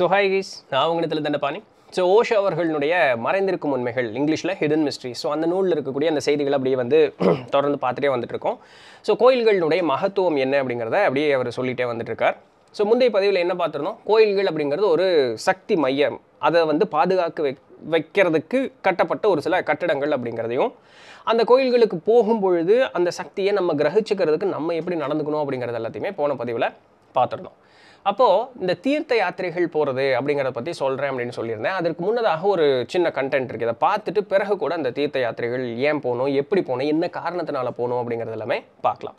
so hi keys நான் உங்களிடத்தில் Dandapani so Osho அவர்களுடைய மறைந்திருக்கும் உண்மைகள் இங்கிலீஷில் ஹிடன் மிஸ்ட்ரி ஸோ அந்த நூலில் இருக்கக்கூடிய அந்த செய்திகள் அப்படியே வந்து தொடர்ந்து பார்த்துட்டே வந்துட்டுருக்கோம் ஸோ கோயில்களுடைய மகத்துவம் என்ன அப்படிங்கிறத அப்படியே அவர் சொல்லிகிட்டே வந்துட்டுருக்கார் ஸோ முந்தைய பதிவில் என்ன பார்த்துருந்தோம் கோயில்கள் அப்படிங்கிறது ஒரு சக்தி மையம் அதை வந்து பாதுகாக்க வை வைக்கிறதுக்கு கட்டப்பட்ட ஒரு சில கட்டடங்கள் அப்படிங்கிறதையும் அந்த கோயில்களுக்கு போகும் பொழுது அந்த சக்தியை நம்ம கிரகிச்சுக்கிறதுக்கு நம்ம எப்படி நடந்துக்கணும் அப்படிங்கிறது எல்லாத்தையுமே போன பதிவில் பார்த்துருந்தோம் அப்போது இந்த தீர்த்த யாத்திரைகள் போகிறது அப்படிங்கிறத பற்றி சொல்கிறேன் அப்படின்னு சொல்லியிருந்தேன் அதற்கு முன்னதாக ஒரு சின்ன கண்டென்ட் இருக்குது இதை பார்த்துட்டு பிறகு கூட அந்த தீர்த்த யாத்திரைகள் ஏன் போகணும் எப்படி போகணும் என்ன காரணத்தினால போகணும் அப்படிங்கிறது எல்லாமே பார்க்கலாம்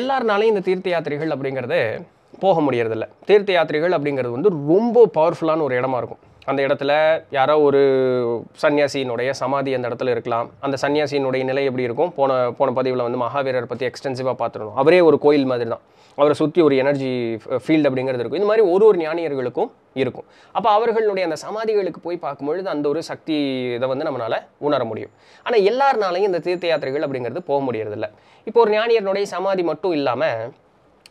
எல்லாருனாலையும் இந்த தீர்த்த யாத்திரைகள் அப்படிங்கிறது போக முடியறதில்ல தீர்த்த யாத்திரைகள் அப்படிங்கிறது வந்து ரொம்ப பவர்ஃபுல்லான ஒரு இடமா இருக்கும் அந்த இடத்துல யாரோ ஒரு சன்னியாசியினுடைய சமாதி அந்த இடத்துல இருக்கலாம் அந்த சன்னியாசியினுடைய நிலை எப்படி இருக்கும் போன போன பதிவில் வந்து மகாவீரர் பற்றி எக்ஸ்டென்சிவாக பார்த்துருந்தோம் அவரே ஒரு கோயில் மாதிரி தான் அவரை சுற்றி ஒரு எனர்ஜி ஃபீல்டு அப்படிங்கிறது இருக்கும் இந்த மாதிரி ஒரு ஒரு ஞானியர்களுக்கும் இருக்கும் அப்போ அவர்களுடைய அந்த சமாதிகளுக்கு போய் பார்க்கும்பொழுது அந்த ஒரு சக்தி இதை வந்து நம்மளால் உணர முடியும் ஆனால் எல்லாருனாலையும் இந்த தீர்த்த யாத்திரைகள் அப்படிங்கிறது போக முடியறதில்ல இப்போ ஒரு ஞானியனுடைய சமாதி மட்டும் இல்லாமல்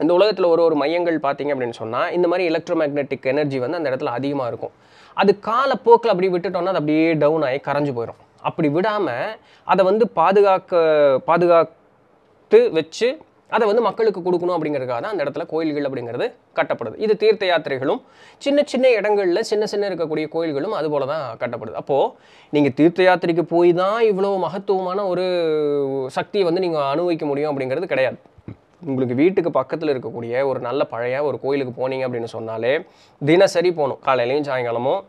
இந்த உலகத்தில் ஒரு ஒரு மையங்கள் பார்த்தீங்க அப்படின்னு சொன்னால் இந்த மாதிரி எலக்ட்ரோ மேக்னெட்டிக் எனர்ஜி வந்து அந்த இடத்துல அதிகமாக இருக்கும் அது காலப்போக்கில் அப்படி விட்டுட்டோம்னா அது அப்படியே டவுன் ஆகி கரைஞ்சு போயிடும் அப்படி விடாமல் அதை வந்து பாதுகாக்க பாதுகாத்து வச்சு அதை வந்து மக்களுக்கு கொடுக்கணும் அப்படிங்கிறதுக்காக தான் அந்த இடத்துல கோயில்கள் அப்படிங்கிறது கட்டப்படுது இது தீர்த்த யாத்திரைகளும் சின்ன சின்ன இடங்களில் சின்ன சின்ன இருக்கக்கூடிய கோயில்களும் அதுபோல தான் கட்டப்படுது அப்போது நீங்கள் தீர்த்த யாத்திரைக்கு போய் தான் இவ்வளோ மகத்துவமான ஒரு சக்தியை வந்து நீங்கள் அனுபவிக்க முடியும் அப்படிங்கிறது கிடையாது உங்களுக்கு வீட்டுக்கு பக்கத்தில் இருக்கக்கூடிய ஒரு நல்ல பழைய ஒரு கோயிலுக்கு போனீங்க அப்படின்னு சொன்னாலே தினசரி போகணும் காலையிலையும் சாயங்காலமும்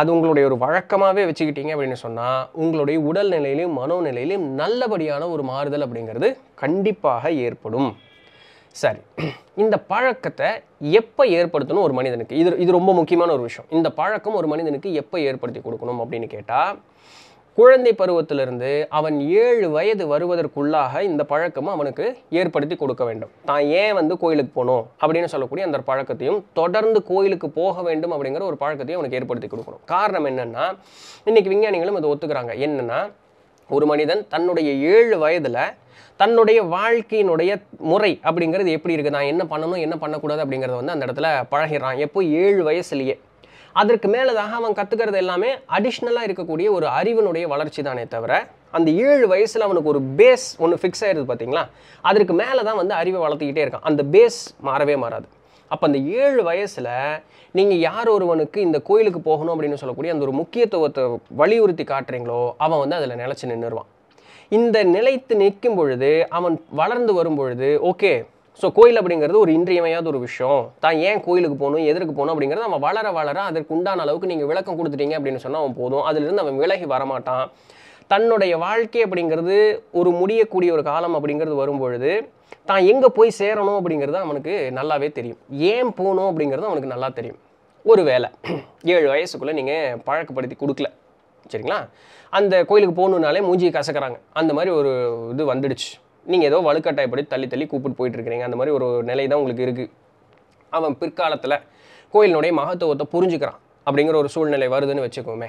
அது உங்களுடைய ஒரு வழக்கமாகவே வச்சுக்கிட்டீங்க அப்படின்னு சொன்னால் உங்களுடைய உடல்நிலையிலையும் மனோநிலையிலையும் நல்லபடியான ஒரு மாறுதல் அப்படிங்கிறது கண்டிப்பாக ஏற்படும் சரி இந்த பழக்கத்தை எப்போ ஏற்படுத்தணும் ஒரு மனிதனுக்கு இது இது ரொம்ப முக்கியமான ஒரு விஷயம் இந்த பழக்கம் ஒரு மனிதனுக்கு எப்போ ஏற்படுத்தி கொடுக்கணும் அப்படின்னு கேட்டால் குழந்தை பருவத்திலிருந்து அவன் ஏழு வயது வருவதற்குள்ளாக இந்த பழக்கமும் அவனுக்கு ஏற்படுத்தி கொடுக்க வேண்டும் தான் ஏன் வந்து கோயிலுக்கு போகணும் அப்படின்னு சொல்லக்கூடிய அந்த பழக்கத்தையும் தொடர்ந்து கோயிலுக்கு போக வேண்டும் அப்படிங்கிற ஒரு பழக்கத்தையும் அவனுக்கு ஏற்படுத்தி கொடுக்கணும் காரணம் என்னென்னா இன்றைக்கி விஞ்ஞானிகளும் அதை ஒத்துக்கிறாங்க என்னென்னா ஒரு மனிதன் தன்னுடைய ஏழு வயதில் தன்னுடைய வாழ்க்கையினுடைய முறை அப்படிங்கிறது எப்படி இருக்குது நான் என்ன பண்ணணும் என்ன பண்ணக்கூடாது அப்படிங்கிறத வந்து அந்த இடத்துல பழகிறான் எப்போ ஏழு வயசுலேயே அதற்கு மேலதாக அவன் கத்துக்கிறது எல்லாமே அடிஷ்னலாக இருக்கக்கூடிய ஒரு அறிவனுடைய வளர்ச்சி தானே தவிர அந்த ஏழு வயசில் அவனுக்கு ஒரு பேஸ் ஒன்று ஃபிக்ஸ் ஆயிருது பாத்தீங்களா அதற்கு மேலே தான் வந்து அறிவை வளர்த்துக்கிட்டே இருக்கான் அந்த பேஸ் மாறவே மாறாது அப்போ அந்த ஏழு வயசில் நீங்கள் யார் ஒருவனுக்கு இந்த கோயிலுக்கு போகணும் அப்படின்னு சொல்லக்கூடிய அந்த ஒரு முக்கியத்துவத்தை வலியுறுத்தி காட்டுறீங்களோ அவன் வந்து அதில் நிலைச்சி நின்றுருவான் இந்த நிலைத்து நிற்கும் பொழுது அவன் வளர்ந்து வரும் பொழுது ஓகே ஸோ கோயில் அப்படிங்கிறது ஒரு இன்றியமையாத ஒரு விஷயம் தான் ஏன் கோயிலுக்கு போகணும் எதற்கு போகணும் அப்படிங்கிறது நம்ம வளர வளர அதற்கு உண்டான அளவுக்கு நீங்கள் விளக்கம் கொடுத்துட்டீங்க அப்படின்னு சொன்னால் அவன் போதும் அதிலிருந்து அவன் விலகி வரமாட்டான் தன்னுடைய வாழ்க்கை அப்படிங்கிறது ஒரு முடியக்கூடிய ஒரு காலம் அப்படிங்கிறது வரும்பொழுது தான் எங்கே போய் சேரணும் அப்படிங்கிறது அவனுக்கு நல்லாவே தெரியும் ஏன் போகணும் அப்படிங்கிறது அவனுக்கு நல்லா தெரியும் ஒரு வேலை ஏழு வயசுக்குள்ளே நீங்கள் பழக்கப்படுத்தி கொடுக்கல சரிங்களா அந்த கோயிலுக்கு போகணுன்னாலே மூஞ்சியை கசக்கிறாங்க அந்த மாதிரி ஒரு இது வந்துடுச்சு நீங்கள் ஏதோ வலுக்கட்டாயப்படி தள்ளி தள்ளி கூப்பிட்டு இருக்கிறீங்க அந்த மாதிரி ஒரு நிலை தான் உங்களுக்கு இருக்குது அவன் பிற்காலத்தில் கோயிலினுடைய மகத்துவத்தை புரிஞ்சுக்கிறான் அப்படிங்கிற ஒரு சூழ்நிலை வருதுன்னு வச்சுக்கோமே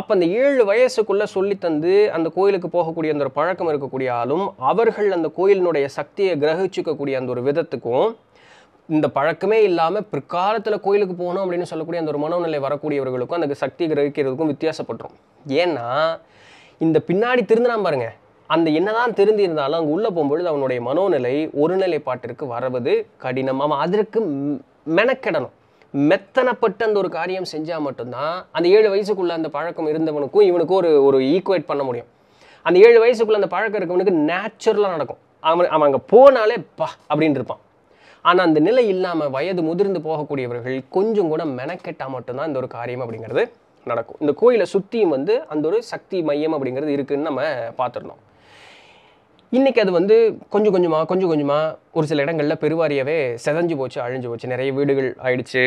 அப்போ அந்த ஏழு வயசுக்குள்ளே சொல்லித்தந்து அந்த கோயிலுக்கு போகக்கூடிய அந்த ஒரு பழக்கம் இருக்கக்கூடிய ஆளும் அவர்கள் அந்த கோயிலினுடைய சக்தியை கிரகிச்சிக்கக்கூடிய அந்த ஒரு விதத்துக்கும் இந்த பழக்கமே இல்லாமல் பிற்காலத்தில் கோயிலுக்கு போகணும் அப்படின்னு சொல்லக்கூடிய அந்த ஒரு மனோநிலை வரக்கூடியவர்களுக்கும் அந்த சக்தி கிரகிக்கிறதுக்கும் வித்தியாசப்பட்டுரும் ஏன்னா இந்த பின்னாடி திருந்தினா பாருங்கள் அந்த என்னதான் திருந்தி இருந்தாலும் அங்கே உள்ளே போகும்பொழுது அவனுடைய மனோநிலை ஒருநிலைப்பாட்டிற்கு வரவது கடினம் அவன் அதற்கு மெனக்கெடணும் மெத்தனப்பட்டு அந்த ஒரு காரியம் செஞ்சால் மட்டும்தான் அந்த ஏழு வயசுக்குள்ளே அந்த பழக்கம் இருந்தவனுக்கும் இவனுக்கும் ஒரு ஒரு ஈக்குவேட் பண்ண முடியும் அந்த ஏழு வயசுக்குள்ளே அந்த பழக்கம் இருக்கவனுக்கு நேச்சுரலாக நடக்கும் அவன் அவன் அங்கே போனாலே பா அப்படின்னு இருப்பான் ஆனால் அந்த நிலை இல்லாமல் வயது முதிர்ந்து போகக்கூடியவர்கள் கொஞ்சம் கூட மெனக்கெட்டால் மட்டும்தான் இந்த ஒரு காரியம் அப்படிங்கிறது நடக்கும் இந்த கோயிலை சுற்றியும் வந்து அந்த ஒரு சக்தி மையம் அப்படிங்கிறது இருக்குதுன்னு நம்ம பார்த்துருந்தோம் இன்றைக்கி அது வந்து கொஞ்சம் கொஞ்சமாக கொஞ்சம் கொஞ்சமாக ஒரு சில இடங்களில் பெருவாரியாகவே செதஞ்சு போச்சு அழிஞ்சு போச்சு நிறைய வீடுகள் ஆயிடுச்சு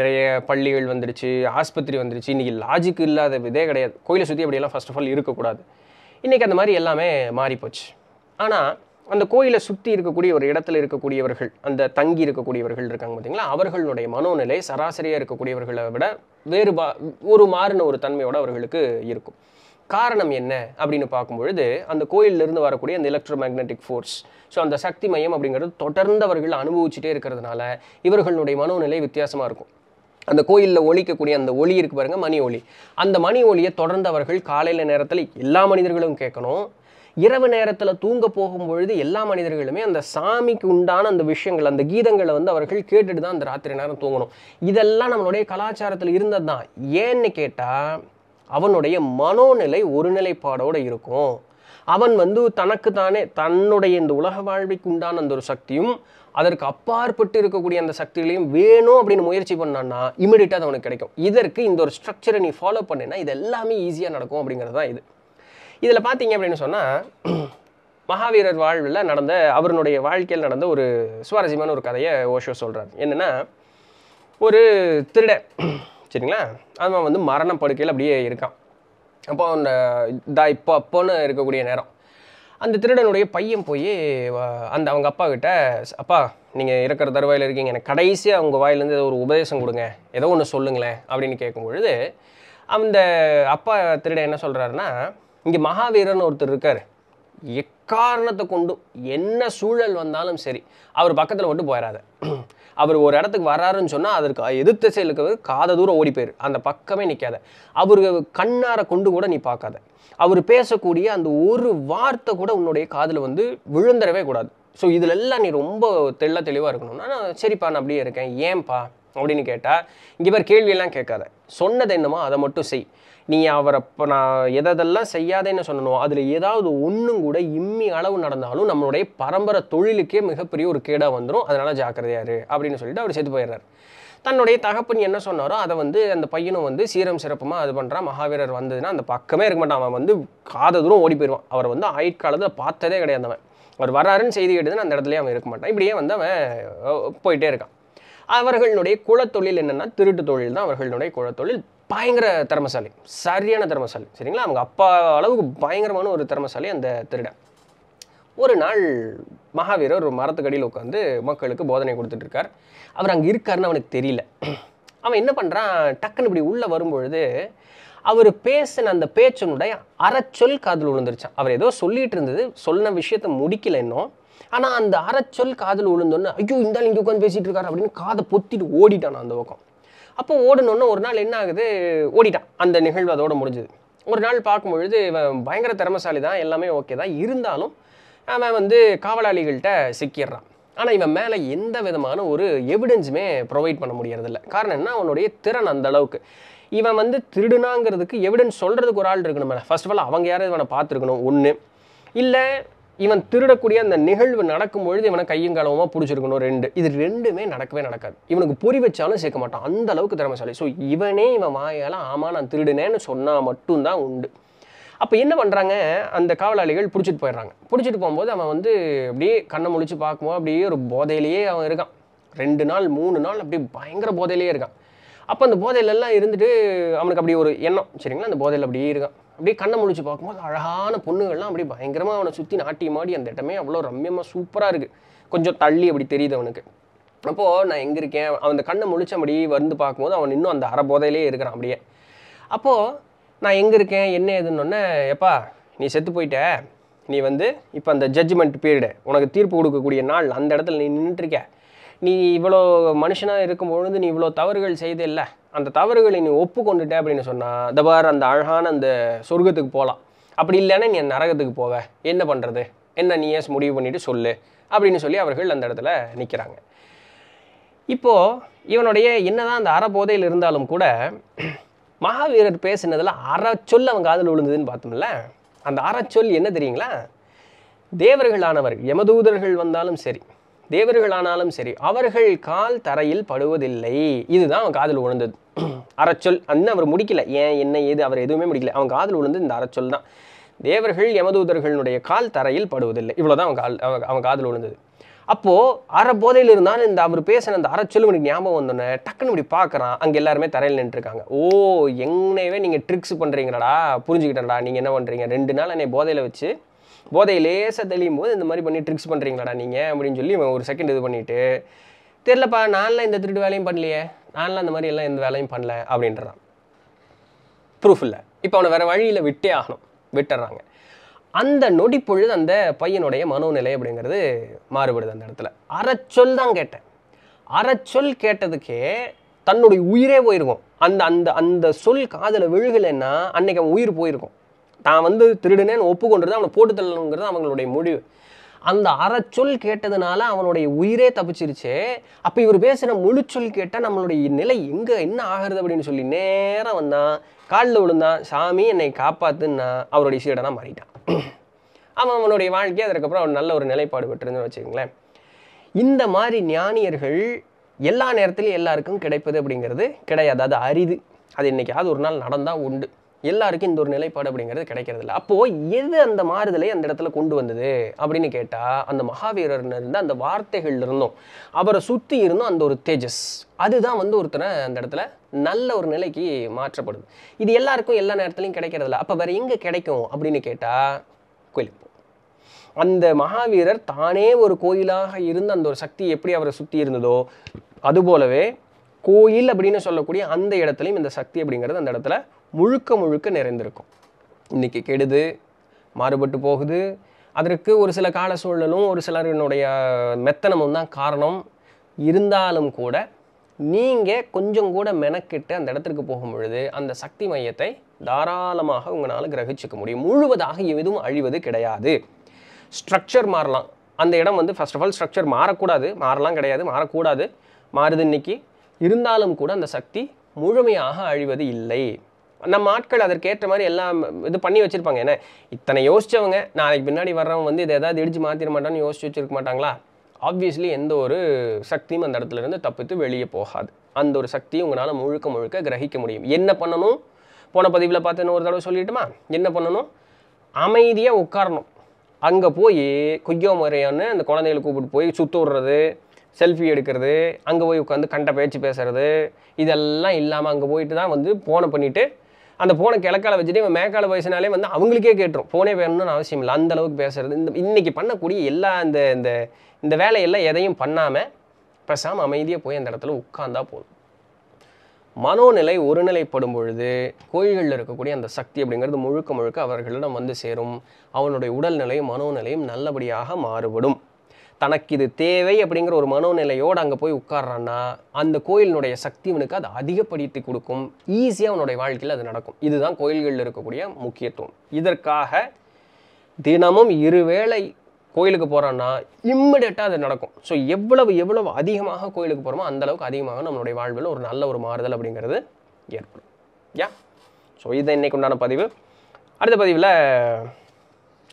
நிறைய பள்ளிகள் வந்துடுச்சு ஆஸ்பத்திரி வந்துடுச்சு இன்றைக்கி லாஜிக் இல்லாத இதே கிடையாது கோயிலை சுற்றி அப்படியெல்லாம் ஃபஸ்ட் ஆஃப் ஆல் இருக்கக்கூடாது இன்றைக்கி அந்த மாதிரி எல்லாமே மாறிப்போச்சு ஆனால் அந்த கோயிலை சுற்றி இருக்கக்கூடிய ஒரு இடத்துல இருக்கக்கூடியவர்கள் அந்த தங்கி இருக்கக்கூடியவர்கள் இருக்காங்க பார்த்தீங்களா அவர்களுடைய மனோநிலை சராசரியாக இருக்கக்கூடியவர்களை விட வேறுபா ஒரு மாறின ஒரு தன்மையோடு அவர்களுக்கு இருக்கும் காரணம் என்ன அப்படின்னு பார்க்கும்பொழுது அந்த கோயிலிருந்து வரக்கூடிய அந்த எலக்ட்ரோ மேக்னெட்டிக் ஃபோர்ஸ் ஸோ அந்த சக்தி மையம் அப்படிங்கிறது தொடர்ந்தவர்கள் அனுபவிச்சுட்டே இருக்கிறதுனால இவர்களுடைய மனோநிலை வித்தியாசமாக இருக்கும் அந்த கோயிலில் ஒழிக்கக்கூடிய அந்த ஒளி இருக்குது பாருங்கள் மணி ஒளி அந்த மணி ஒளியை தொடர்ந்தவர்கள் காலையில் நேரத்தில் எல்லா மனிதர்களும் கேட்கணும் இரவு நேரத்தில் தூங்க போகும்பொழுது எல்லா மனிதர்களுமே அந்த சாமிக்கு உண்டான அந்த விஷயங்கள் அந்த கீதங்களை வந்து அவர்கள் கேட்டுட்டு தான் அந்த ராத்திரி நேரம் தூங்கணும் இதெல்லாம் நம்மளுடைய கலாச்சாரத்தில் இருந்தது தான் ஏன்னு கேட்டால் அவனுடைய மனோநிலை ஒருநிலைப்பாடோடு இருக்கும் அவன் வந்து தனக்கு தானே தன்னுடைய இந்த உலக வாழ்வைக்கு உண்டான அந்த ஒரு சக்தியும் அதற்கு அப்பாற்பட்டு இருக்கக்கூடிய அந்த சக்திகளையும் வேணும் அப்படின்னு முயற்சி பண்ணான்னா இமிடியட்டாக அது அவனுக்கு கிடைக்கும் இதற்கு இந்த ஒரு ஸ்ட்ரக்சரை நீ ஃபாலோ பண்ணினா இது எல்லாமே ஈஸியாக நடக்கும் அப்படிங்கிறது தான் இது இதில் பார்த்தீங்க அப்படின்னு சொன்னால் மகாவீரர் வாழ்வில் நடந்த அவருடைய வாழ்க்கையில் நடந்த ஒரு சுவாரஸ்யமான ஒரு கதையை ஓஷோ சொல்கிறார் என்னென்னா ஒரு திருட சரிங்களா அவன் வந்து படுக்கையில் அப்படியே இருக்கான் அப்போ அந்த இதாக இப்போ அப்போன்னு இருக்கக்கூடிய நேரம் அந்த திருடனுடைய பையன் போய் அந்த அவங்க அப்பா கிட்ட அப்பா நீங்கள் இருக்கிற தருவாயில் இருக்கீங்க எனக்கு கடைசியாக அவங்க வாயிலேருந்து ஒரு உபதேசம் கொடுங்க ஏதோ ஒன்று சொல்லுங்களேன் அப்படின்னு கேட்கும் பொழுது அந்த அப்பா திருடன் என்ன சொல்கிறாருன்னா இங்கே மகாவீரன் ஒருத்தர் இருக்கார் எக்காரணத்தை கொண்டும் என்ன சூழல் வந்தாலும் சரி அவர் பக்கத்தில் மட்டும் போயிடாத அவர் ஒரு இடத்துக்கு வராருன்னு சொன்னால் அதற்கு எதிர்த்த செயலுக்கு காத தூரம் ஓடி போயிரு அந்த பக்கமே நிற்காத அவர் கண்ணார கொண்டு கூட நீ பார்க்காத அவர் பேசக்கூடிய அந்த ஒரு வார்த்தை கூட உன்னுடைய காதில் வந்து விழுந்துடவே கூடாது ஸோ இதில் எல்லாம் நீ ரொம்ப தெள்ள தெளிவாக இருக்கணும்னா நான் சரிப்பா நான் அப்படியே இருக்கேன் ஏன்பா அப்படின்னு கேட்டால் இங்கே பேர் கேள்வியெல்லாம் கேட்காத சொன்னது என்னமோ அதை மட்டும் செய் நீ அவரை இப்போ நான் எதெல்லாம் செய்யாதேன்னு சொல்லணும் அதில் ஏதாவது ஒன்றும் கூட இம்மி அளவு நடந்தாலும் நம்மளுடைய பரம்பரை தொழிலுக்கே மிகப்பெரிய ஒரு கேடாக வந்துடும் அதனால் ஜாக்கிரதையாரு அப்படின்னு சொல்லிட்டு அவர் செய்து போயிடுறாரு தன்னுடைய தகப்பன் என்ன சொன்னாரோ அதை வந்து அந்த பையனும் வந்து சீரம் சிறப்புமாக அது பண்ணுறான் மகாவீரர் வந்ததுன்னா அந்த பக்கமே இருக்க மாட்டான் அவன் வந்து காத தூரம் ஓடி போயிடுவான் அவர் வந்து ஆயுட்காலத்தில் பார்த்ததே கிடையாது அவன் அவர் வராருன்னு செய்தி கேட்டுதுன்னு அந்த இடத்துலயே அவன் இருக்க மாட்டான் இப்படியே வந்து அவன் போயிட்டே இருக்கான் அவர்களுடைய குலத்தொழில் என்னென்னா திருட்டு தொழில் தான் அவர்களுடைய குலத்தொழில் பயங்கர திறமசாலி சரியான திறமசாலி சரிங்களா அவங்க அப்பா அளவுக்கு பயங்கரமான ஒரு திறமசாலி அந்த திருடன் ஒரு நாள் மகாவீரர் ஒரு மரத்துக்கடியில் உட்காந்து மக்களுக்கு போதனை கொடுத்துட்ருக்கார் அவர் அங்கே இருக்காருன்னு அவனுக்கு தெரியல அவன் என்ன பண்ணுறான் டக்குன்னு இப்படி உள்ளே வரும்பொழுது அவர் பேசின அந்த பேச்சனுடைய அறச்சொல் காதில் விழுந்துருச்சான் அவர் ஏதோ சொல்லிகிட்டு இருந்தது சொன்ன விஷயத்த முடிக்கல இன்னும் ஆனால் அந்த அறச்சொல் காதில் விழுந்தோன்னு ஐயோ இந்தாலும் இங்கே உட்காந்து பேசிகிட்டு இருக்காரு அப்படின்னு காதை பொத்திட்டு ஓடிட்டான் அந்த பக்கம் அப்போ ஓடணுன்னு ஒரு நாள் என்ன ஆகுது ஓடிட்டான் அந்த நிகழ்வு அதோட முடிஞ்சுது ஒரு நாள் பார்க்கும்பொழுது இவன் பயங்கர திறமசாலி தான் எல்லாமே ஓகே தான் இருந்தாலும் அவன் வந்து காவலாளிகள்கிட்ட சிக்கிடுறான் ஆனால் இவன் மேலே எந்த விதமான ஒரு எவிடன்ஸுமே ப்ரொவைட் பண்ண முடியறதில்ல காரணம் என்ன அவனுடைய திறன் அந்த அளவுக்கு இவன் வந்து திருடுனாங்கிறதுக்கு எவிடன்ஸ் சொல்கிறதுக்கு ஒரு ஆள் இருக்கணும் மேலே ஃபர்ஸ்ட் ஆஃப் ஆல் அவங்க யாரும் இவனை பார்த்துருக்கணும் ஒன்று இல்லை இவன் திருடக்கூடிய அந்த நிகழ்வு நடக்கும் பொழுது இவனை கையும் கலவமாக பிடிச்சிருக்கணும் ரெண்டு இது ரெண்டுமே நடக்கவே நடக்காது இவனுக்கு பொறி வச்சாலும் சேர்க்க மாட்டான் அந்த அளவுக்கு திறமைசாலி ஸோ இவனே இவன் வாயால் ஆமாம் நான் திருடுனேன்னு சொன்னால் மட்டும்தான் உண்டு அப்போ என்ன பண்ணுறாங்க அந்த காவலாளிகள் பிடிச்சிட்டு போயிடுறாங்க பிடிச்சிட்டு போகும்போது அவன் வந்து அப்படியே கண்ணை முழிச்சு பார்க்கும்போது அப்படியே ஒரு போதையிலேயே அவன் இருக்கான் ரெண்டு நாள் மூணு நாள் அப்படியே பயங்கர போதையிலேயே இருக்கான் அப்போ அந்த போதையிலெல்லாம் இருந்துட்டு அவனுக்கு அப்படி ஒரு எண்ணம் சரிங்களா அந்த போதையில் அப்படியே இருக்கான் அப்படியே கண்ணை முழிச்சு பார்க்கும்போது அழகான பொண்ணுகள்லாம் அப்படியே பயங்கரமாக அவனை சுற்றி நாட்டி மாடி அந்த இடமே அவ்வளோ ரம்யமாக சூப்பராக இருக்குது கொஞ்சம் தள்ளி அப்படி தெரியுது அவனுக்கு அப்போது நான் எங்கே இருக்கேன் அந்த கண்ணை முழிச்ச அப்படி வந்து பார்க்கும்போது அவன் இன்னும் அந்த அரை போதையிலே இருக்கிறான் அப்படியே அப்போது நான் எங்கே இருக்கேன் என்ன ஏதுன்னொன்னே எப்பா நீ செத்து போயிட்ட நீ வந்து இப்போ அந்த ஜட்ஜ்மெண்ட் பீரியடு உனக்கு தீர்ப்பு கொடுக்கக்கூடிய நாள் அந்த இடத்துல நீ நின்றுட்டுருக்க நீ இவ்வளோ மனுஷனாக இருக்கும் பொழுது நீ இவ்வளோ தவறுகள் செய்தே இல்லை அந்த தவறுகளை நீ ஒப்பு கொண்டுட்டேன் அப்படின்னு சொன்னால் இந்த அந்த அழகான அந்த சொர்க்கத்துக்கு போகலாம் அப்படி இல்லைன்னா நீ நரகத்துக்கு போவ என்ன பண்ணுறது என்ன நீ ஏஸ் முடிவு பண்ணிவிட்டு சொல்லு அப்படின்னு சொல்லி அவர்கள் அந்த இடத்துல நிற்கிறாங்க இப்போது இவனுடைய என்னதான் அந்த அறபோதையில் இருந்தாலும் கூட மகாவீரர் பேசினதில் அறச்சொல் அவன் காதில் விழுந்ததுன்னு பார்த்தோம்ல அந்த அறச்சொல் என்ன தெரியுங்களா தேவர்களானவர் யமதூதர்கள் வந்தாலும் சரி தேவர்களானாலும் சரி அவர்கள் கால் தரையில் படுவதில்லை இதுதான் அவன் காதில் உணர்ந்தது அறச்சொல் அண்ணன் அவர் முடிக்கல ஏன் என்ன ஏது அவர் எதுவுமே முடிக்கல அவன் காதில் உணர்ந்து இந்த அறச்சொல் தான் தேவர்கள் யமதூதர்களுடைய கால் தரையில் படுவதில்லை இவ்வளோதான் அவன் கால் அவன் காதில் உணர்ந்தது அப்போது அற போதையில் இருந்தாலும் இந்த அவர் பேசின அந்த அறச்சொல் எனக்கு ஞாபகம் வந்தோடனே டக்குன்னு இப்படி பார்க்குறான் அங்கே எல்லாருமே தரையில் நின்றுருக்காங்க ஓ என்னையவே நீங்கள் ட்ரிக்ஸ் பண்ணுறீங்களாடா புரிஞ்சுக்கிட்டேன்டா நீங்கள் என்ன பண்ணுறீங்க ரெண்டு நாள் என்னை போதையில் வச்சு போதை லேசாக தெளியும் போது இந்த மாதிரி பண்ணி ட்ரிக்ஸ் பண்ணுறீங்களாடா நீங்கள் அப்படின்னு சொல்லி இவன் ஒரு செகண்ட் இது பண்ணிவிட்டு தெரிலப்பா நான்லாம் இந்த திருட்டு வேலையும் பண்ணலையே நான்லாம் இந்த மாதிரி எல்லாம் எந்த வேலையும் பண்ணல அப்படின்றான் ப்ரூஃப் இல்லை இப்போ அவனை வேறு வழியில் விட்டே ஆகணும் விட்டுறாங்க அந்த நொடி பொழுது அந்த பையனுடைய மனோநிலை அப்படிங்கிறது மாறுபடுது அந்த இடத்துல அறச்சொல் தான் கேட்டேன் அறச்சொல் கேட்டதுக்கே தன்னுடைய உயிரே போயிருக்கும் அந்த அந்த அந்த சொல் காதில் விழுகலைன்னா அன்றைக்கி அவன் உயிர் போயிருக்கும் தான் வந்து திருடுனேன்னு ஒப்புக்கொண்டது அவனை போட்டு தள்ளணுங்கிறது அவங்களுடைய முடிவு அந்த அறச்சொல் கேட்டதுனால அவனுடைய உயிரே தப்பிச்சிருச்சு அப்போ இவர் பேசின முழுச்சொல் கேட்டால் நம்மளுடைய நிலை எங்கே என்ன ஆகிறது அப்படின்னு சொல்லி நேரம் வந்தான் காலில் விழுந்தான் சாமி என்னை காப்பாத்துன்னா அவருடைய சீடனாக மாறிட்டான் அவன் அவனுடைய வாழ்க்கையே அதுக்கப்புறம் அவன் நல்ல ஒரு நிலைப்பாடு பெற்றிருந்து வச்சுக்கோங்களேன் இந்த மாதிரி ஞானியர்கள் எல்லா நேரத்துலையும் எல்லாருக்கும் கிடைப்பது அப்படிங்கிறது கிடையாது அது அரிது அது இன்றைக்காவது ஒரு நாள் நடந்தால் உண்டு எல்லாருக்கும் இந்த ஒரு நிலைப்பாடு அப்படிங்கிறது கிடைக்கிறது இல்லை அப்போது எது அந்த மாறுதலை அந்த இடத்துல கொண்டு வந்தது அப்படின்னு கேட்டால் அந்த மகாவீரர் இருந்த அந்த வார்த்தைகள் இருந்தும் அவரை சுற்றி இருந்தும் அந்த ஒரு தேஜஸ் அதுதான் வந்து ஒருத்தனை அந்த இடத்துல நல்ல ஒரு நிலைக்கு மாற்றப்படுது இது எல்லாருக்கும் எல்லா நேரத்துலையும் கிடைக்கிறது இல்லை அப்போ வேறு எங்கே கிடைக்கும் அப்படின்னு கேட்டால் கோயில் அந்த மகாவீரர் தானே ஒரு கோயிலாக இருந்த அந்த ஒரு சக்தி எப்படி அவரை சுற்றி இருந்ததோ அதுபோலவே கோயில் அப்படின்னு சொல்லக்கூடிய அந்த இடத்துலையும் இந்த சக்தி அப்படிங்கிறது அந்த இடத்துல முழுக்க முழுக்க நிறைந்திருக்கும் இன்றைக்கி கெடுது மாறுபட்டு போகுது அதற்கு ஒரு சில கால சூழலும் ஒரு சிலரினுடைய மெத்தனமும் தான் காரணம் இருந்தாலும் கூட நீங்கள் கொஞ்சம் கூட மெனக்கிட்டு அந்த இடத்துக்கு போகும் பொழுது அந்த சக்தி மையத்தை தாராளமாக உங்களால் கிரகிச்சிக்க முடியும் முழுவதாக எதுவும் அழிவது கிடையாது ஸ்ட்ரக்சர் மாறலாம் அந்த இடம் வந்து ஃபஸ்ட் ஆஃப் ஆல் ஸ்ட்ரக்சர் மாறக்கூடாது மாறலாம் கிடையாது மாறக்கூடாது மாறுது இன்றைக்கி இருந்தாலும் கூட அந்த சக்தி முழுமையாக அழிவது இல்லை நம்ம ஆட்கள் அதற்கேற்ற மாதிரி எல்லாம் இது பண்ணி வச்சுருப்பாங்க ஏன்னா இத்தனை யோசித்தவங்க நாளைக்கு பின்னாடி வர்றவங்க வந்து இதை ஏதாவது இடிச்சு மாற்றிட மாட்டான்னு யோசிச்சு வச்சுருக்க மாட்டாங்களா ஆப்வியஸ்லி எந்த ஒரு சக்தியும் அந்த இடத்துல இருந்து தப்பித்து வெளியே போகாது அந்த ஒரு சக்தியும் உங்களால் முழுக்க முழுக்க கிரகிக்க முடியும் என்ன பண்ணணும் போன பதிவில் பார்த்து ஒரு தடவை சொல்லிட்டுமா என்ன பண்ணணும் அமைதியாக உட்காரணும் அங்கே போய் கொய்யோ முறையான்னு அந்த குழந்தைகளை கூப்பிட்டு போய் சுற்று விடுறது செல்ஃபி எடுக்கிறது அங்கே போய் உட்காந்து கண்ட பேச்சு பேசுகிறது இதெல்லாம் இல்லாமல் அங்கே போயிட்டு தான் வந்து ஃபோனை பண்ணிவிட்டு அந்த ஃபோனை கிழக்கால வச்சுட்டு இவன் மேக்கால பேசினாலே வந்து அவங்களுக்கே கேட்டுரும் ஃபோனே வேணும்னு அவசியம் இல்லை அந்த அளவுக்கு பேசுறது இந்த இன்றைக்கி பண்ணக்கூடிய எல்லா இந்த இந்த இந்த வேலையெல்லாம் எதையும் பண்ணாமல் பேசாமல் அமைதியாக போய் அந்த இடத்துல உட்காந்தா போதும் மனோநிலை ஒருநிலைப்படும் பொழுது கோயில்களில் இருக்கக்கூடிய அந்த சக்தி அப்படிங்கிறது முழுக்க முழுக்க அவர்களிடம் வந்து சேரும் அவனுடைய உடல்நிலையும் மனோநிலையும் நல்லபடியாக மாறுபடும் தனக்கு இது தேவை அப்படிங்கிற ஒரு மனோநிலையோடு அங்கே போய் உட்காரான்னா அந்த கோயிலினுடைய சக்தி இவனுக்கு அது அதிகப்படுத்தி கொடுக்கும் ஈஸியாக அவனுடைய வாழ்க்கையில் அது நடக்கும் இதுதான் கோயில்களில் இருக்கக்கூடிய முக்கியத்துவம் இதற்காக தினமும் இருவேளை கோயிலுக்கு போகிறான்னா இம்மிடியட்டாக அது நடக்கும் ஸோ எவ்வளவு எவ்வளவு அதிகமாக கோயிலுக்கு போகிறோமோ அந்தளவுக்கு அதிகமாக நம்மளுடைய வாழ்வில் ஒரு நல்ல ஒரு மாறுதல் அப்படிங்கிறது ஏற்படும் யா ஸோ இதை இன்றைக்கு உண்டான பதிவு அடுத்த பதிவில்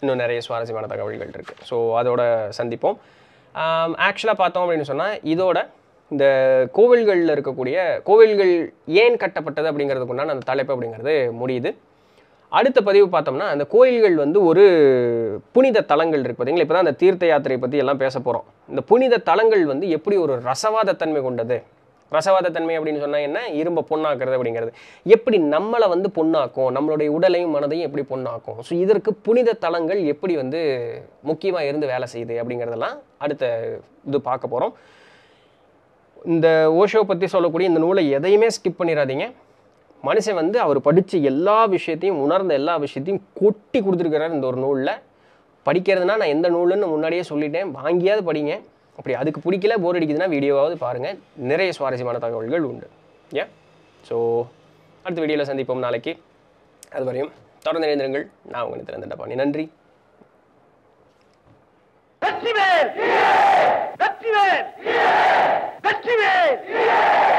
இன்னும் நிறைய சுவாரஸ்யமான தகவல்கள் இருக்குது ஸோ அதோட சந்திப்போம் ஆக்சுவலாக பார்த்தோம் அப்படின்னு சொன்னால் இதோட இந்த கோவில்களில் இருக்கக்கூடிய கோவில்கள் ஏன் கட்டப்பட்டது அப்படிங்கிறதுக்கு உண்டான அந்த தலைப்பு அப்படிங்கிறது முடியுது அடுத்த பதிவு பார்த்தோம்னா அந்த கோயில்கள் வந்து ஒரு புனித தலங்கள் இருக்குது பார்த்தீங்களா இப்போ தான் அந்த தீர்த்த யாத்திரையை பற்றி எல்லாம் பேச போகிறோம் இந்த புனித தலங்கள் வந்து எப்படி ஒரு ரசவாத தன்மை கொண்டது ரசவாத தன்மை அப்படின்னு சொன்னால் என்ன இரும்பை பொண்ணாக்குறது அப்படிங்கிறது எப்படி நம்மளை வந்து பொண்ணாக்கும் நம்மளுடைய உடலையும் மனதையும் எப்படி பொண்ணாக்கும் ஸோ இதற்கு புனித தலங்கள் எப்படி வந்து முக்கியமாக இருந்து வேலை செய்யுது அப்படிங்கிறதெல்லாம் அடுத்த இது பார்க்க போகிறோம் இந்த ஓஷோ பற்றி சொல்லக்கூடிய இந்த நூலை எதையுமே ஸ்கிப் பண்ணிடாதீங்க மனுஷன் வந்து அவர் படித்த எல்லா விஷயத்தையும் உணர்ந்த எல்லா விஷயத்தையும் கொட்டி கொடுத்துருக்கிறார் இந்த ஒரு நூலில் படிக்கிறதுனா நான் எந்த நூலுன்னு முன்னாடியே சொல்லிட்டேன் வாங்கியாவது படிங்க அப்படி அதுக்கு பிடிக்கல போர் அடிக்குதுன்னா வீடியோவாவது பாருங்கள் நிறைய சுவாரஸ்யமான தகவல்கள் உண்டு ஏன் ஸோ அடுத்த வீடியோவில் சந்திப்போம் நாளைக்கு அது வரையும் தொடர்ந்து இணைந்திருங்கள் நான் உங்களுக்கு திறந்துட்ட பண்ணி நன்றி வெற்றிவேல் வெற்றிவேல் வெற்றிவேல்